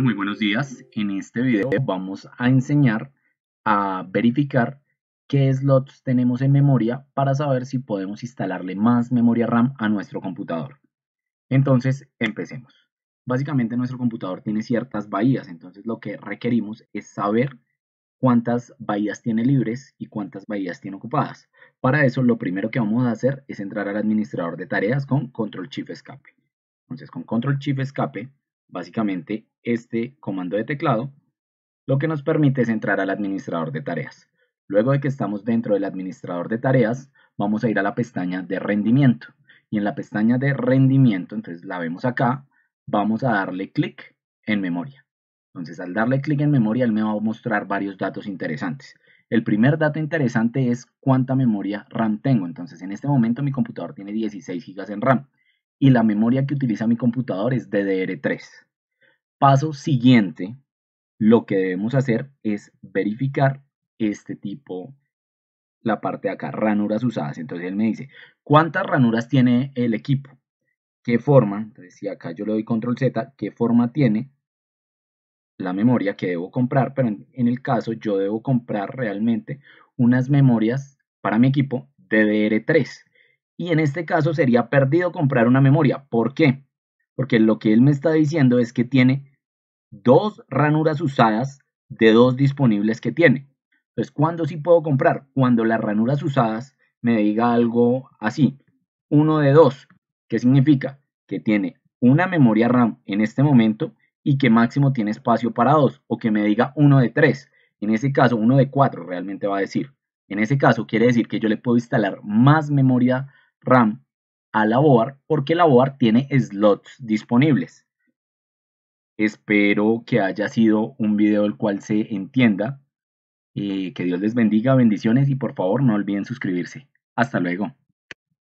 muy buenos días. En este video vamos a enseñar a verificar qué slots tenemos en memoria para saber si podemos instalarle más memoria RAM a nuestro computador. Entonces, empecemos. Básicamente nuestro computador tiene ciertas bahías, entonces lo que requerimos es saber cuántas bahías tiene libres y cuántas bahías tiene ocupadas. Para eso lo primero que vamos a hacer es entrar al administrador de tareas con Control Shift Escape. Entonces con Control Shift Escape básicamente este comando de teclado, lo que nos permite es entrar al administrador de tareas. Luego de que estamos dentro del administrador de tareas, vamos a ir a la pestaña de rendimiento. Y en la pestaña de rendimiento, entonces la vemos acá, vamos a darle clic en memoria. Entonces al darle clic en memoria, él me va a mostrar varios datos interesantes. El primer dato interesante es cuánta memoria RAM tengo. Entonces en este momento mi computador tiene 16 GB en RAM y la memoria que utiliza mi computador es DDR3. Paso siguiente, lo que debemos hacer es verificar este tipo, la parte de acá, ranuras usadas. Entonces él me dice, ¿cuántas ranuras tiene el equipo? ¿Qué forma? Entonces si acá yo le doy control Z, ¿qué forma tiene la memoria que debo comprar? Pero en, en el caso yo debo comprar realmente unas memorias para mi equipo DDR3 y en este caso sería perdido comprar una memoria. ¿Por qué? Porque lo que él me está diciendo es que tiene dos ranuras usadas de dos disponibles que tiene. Entonces, ¿cuándo sí puedo comprar? Cuando las ranuras usadas me diga algo así. Uno de dos. ¿Qué significa? Que tiene una memoria RAM en este momento y que máximo tiene espacio para dos. O que me diga uno de tres. En ese caso, uno de cuatro realmente va a decir. En ese caso, quiere decir que yo le puedo instalar más memoria RAM a la board porque la boar tiene slots disponibles. Espero que haya sido un video el cual se entienda. y eh, que Dios les bendiga, bendiciones y por favor no olviden suscribirse. Hasta luego.